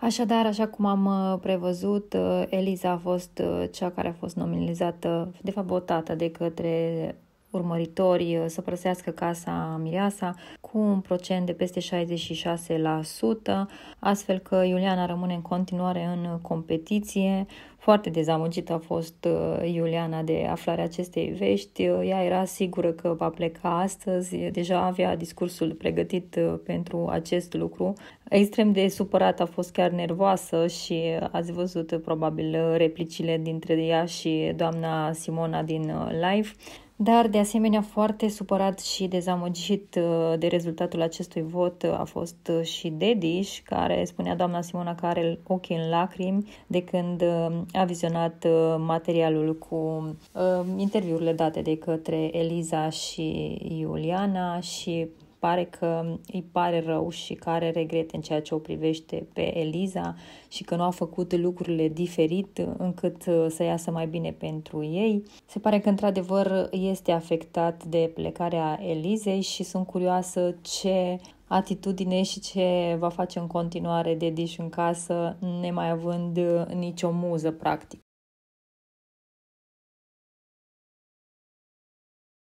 Așadar, așa cum am uh, prevăzut, uh, Eliza a fost uh, cea care a fost nominalizată, de fapt votată de către urmăritori uh, să părăsească casa Mireasa cu un procent de peste 66%, astfel că Iuliana rămâne în continuare în competiție. Foarte dezamăgită a fost uh, Iuliana de aflarea acestei vești. Uh, ea era sigură că va pleca astăzi, deja avea discursul pregătit pentru acest lucru. Extrem de supărat a fost chiar nervoasă și ați văzut probabil replicile dintre ea și doamna Simona din live dar de asemenea foarte supărat și dezamăgit uh, de rezultatul acestui vot uh, a fost uh, și Dediș, care spunea doamna Simona că are ochii în lacrimi de când a vizionat materialul cu interviurile date de către Eliza și Iuliana și pare că îi pare rău și că are regret în ceea ce o privește pe Eliza și că nu a făcut lucrurile diferit încât uh, să iasă mai bine pentru ei. Se pare că într-adevăr este afectat de plecarea Elizei și sunt curioasă ce atitudine și ce va face în continuare de diși în casă, nemai având uh, nicio muză, practic.